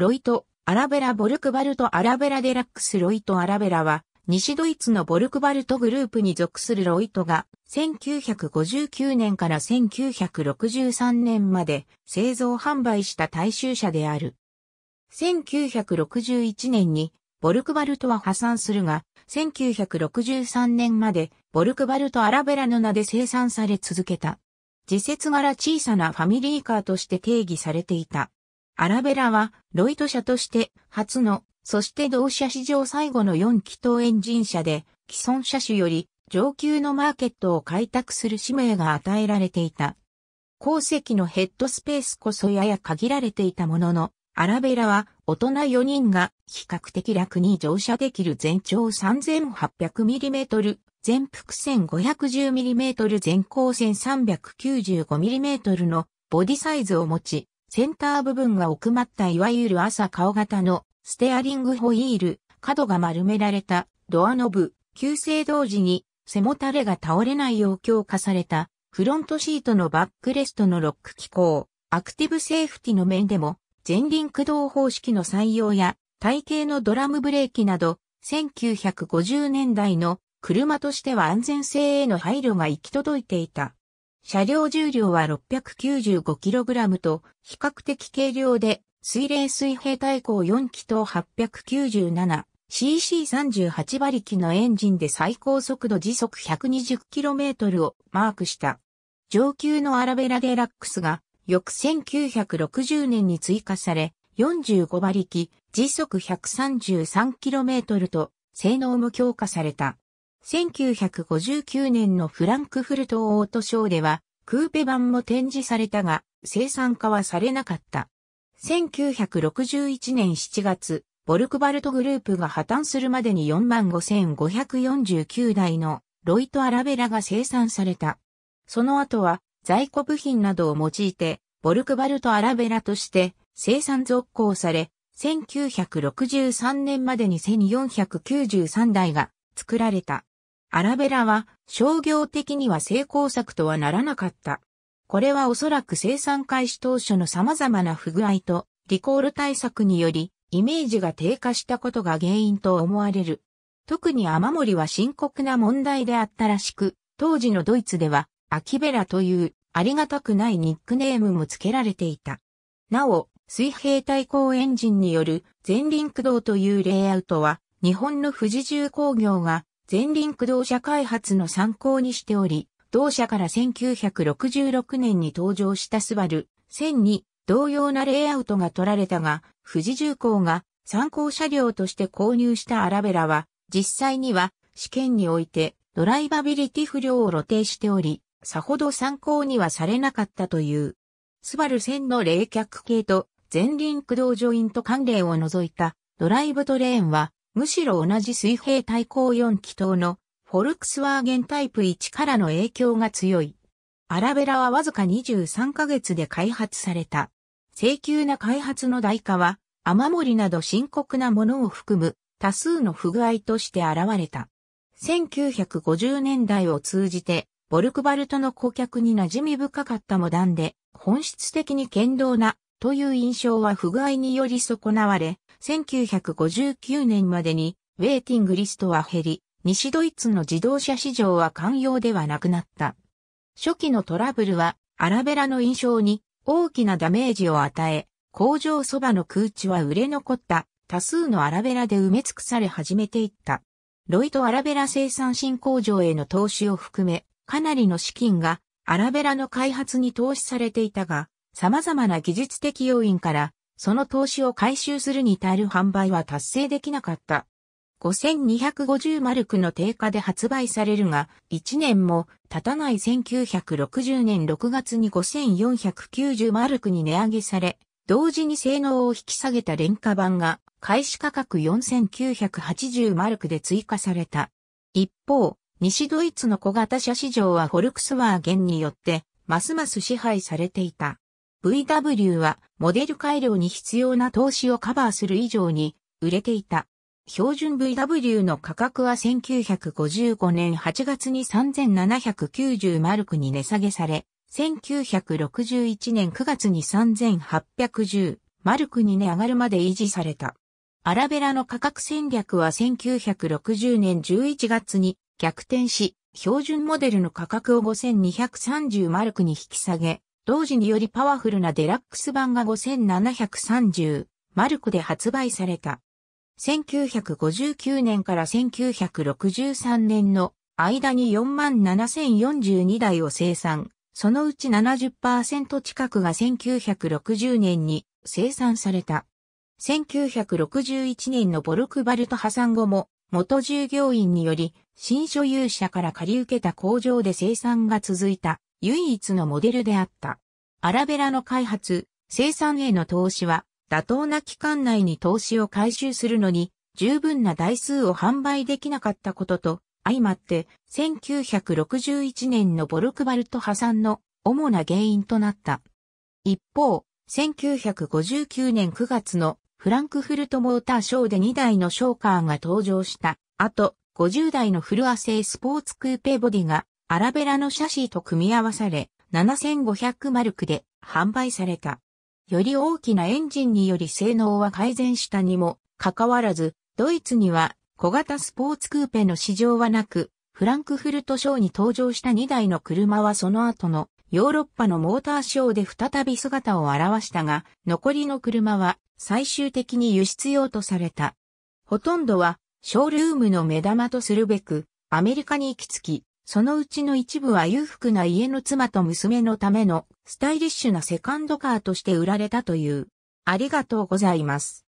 ロイト、アラベラ・ボルクバルト・アラベラ・デラックス・ロイト・アラベラは、西ドイツのボルクバルトグループに属するロイトが、1959年から1963年まで製造販売した大衆車である。1961年に、ボルクバルトは破産するが、1963年まで、ボルクバルト・アラベラの名で生産され続けた。自節柄小さなファミリーカーとして定義されていた。アラベラはロイト社として初の、そして同社史上最後の4気筒エンジン車で既存車種より上級のマーケットを開拓する使命が与えられていた。鉱石のヘッドスペースこそやや限られていたものの、アラベラは大人4人が比較的楽に乗車できる全長 3800mm、全幅 1510mm 全高 1395mm のボディサイズを持ち、センター部分が奥まったいわゆる朝顔型のステアリングホイール、角が丸められたドアノブ、旧性同時に背もたれが倒れないよう強化されたフロントシートのバックレストのロック機構、アクティブセーフティの面でも前輪駆動方式の採用や体型のドラムブレーキなど1950年代の車としては安全性への配慮が行き届いていた。車両重量は 695kg と比較的軽量で水冷水平対向4気筒 897cc38 馬力のエンジンで最高速度時速 120km をマークした。上級のアラベラデラックスが翌1960年に追加され45馬力時速 133km と性能も強化された。1959年のフランクフルトオートショーでは、クーペ版も展示されたが、生産化はされなかった。1961年7月、ボルクバルトグループが破綻するまでに45,549台のロイト・アラベラが生産された。その後は在庫部品などを用いて、ボルクバルト・アラベラとして生産続行され、1963年までに1493台が作られた。アラベラは商業的には成功策とはならなかった。これはおそらく生産開始当初の様々な不具合とリコール対策によりイメージが低下したことが原因と思われる。特に雨漏りは深刻な問題であったらしく、当時のドイツではアキベラというありがたくないニックネームも付けられていた。なお、水平対向エンジンによる前輪駆動というレイアウトは日本の富士重工業が前輪駆動車開発の参考にしており、同社から1966年に登場したスバル、1000に同様なレイアウトが取られたが、富士重工が参考車両として購入したアラベラは、実際には試験においてドライバビリティ不良を露呈しており、さほど参考にはされなかったという。スバル1000の冷却系と前輪駆動ジョイント関連を除いたドライブトレーンはむしろ同じ水平対向4気筒のフォルクスワーゲンタイプ1からの影響が強い。アラベラはわずか23ヶ月で開発された。請求な開発の代価は、雨漏りなど深刻なものを含む多数の不具合として現れた。1950年代を通じて、ボルクバルトの顧客に馴染み深かったモダンで、本質的に堅牢な、という印象は不具合により損なわれ、1959年までに、ウェイティングリストは減り、西ドイツの自動車市場は寛容ではなくなった。初期のトラブルは、アラベラの印象に大きなダメージを与え、工場そばの空地は売れ残った多数のアラベラで埋め尽くされ始めていった。ロイトアラベラ生産新工場への投資を含め、かなりの資金がアラベラの開発に投資されていたが、様々な技術的要因からその投資を回収するに足る販売は達成できなかった。5250マルクの低下で発売されるが、1年も経たない1960年6月に5490マルクに値上げされ、同時に性能を引き下げた廉価版が、開始価格4980マルクで追加された。一方、西ドイツの小型車市場はフォルクスワーゲンによって、ますます支配されていた。VW はモデル改良に必要な投資をカバーする以上に売れていた。標準 VW の価格は1955年8月に3790マルクに値下げされ、1961年9月に3810マルクに値上がるまで維持された。アラベラの価格戦略は1960年11月に逆転し、標準モデルの価格を5230マルクに引き下げ、同時によりパワフルなデラックス版が5730マルクで発売された。1959年から1963年の間に47,042台を生産、そのうち70%近くが1960年に生産された。1961年のボルクバルト破産後も、元従業員により、新所有者から借り受けた工場で生産が続いた。唯一のモデルであった。アラベラの開発、生産への投資は、妥当な期間内に投資を回収するのに、十分な台数を販売できなかったことと、相まって、1961年のボルクバルト破産の主な原因となった。一方、1959年9月のフランクフルトモーターショーで2台のショーカーが登場したあと、50台のフルア製スポーツクーペボディがアラベラのシャシーと組み合わされ、7500マルクで販売された。より大きなエンジンにより性能は改善したにもかかわらず、ドイツには小型スポーツクーペの市場はなく、フランクフルトショーに登場した2台の車はその後のヨーロッパのモーターショーで再び姿を現したが、残りの車は最終的に輸出用とされた。ほとんどはショールームの目玉とするべく、アメリカに行き着き、そのうちの一部は裕福な家の妻と娘のためのスタイリッシュなセカンドカーとして売られたという。ありがとうございます。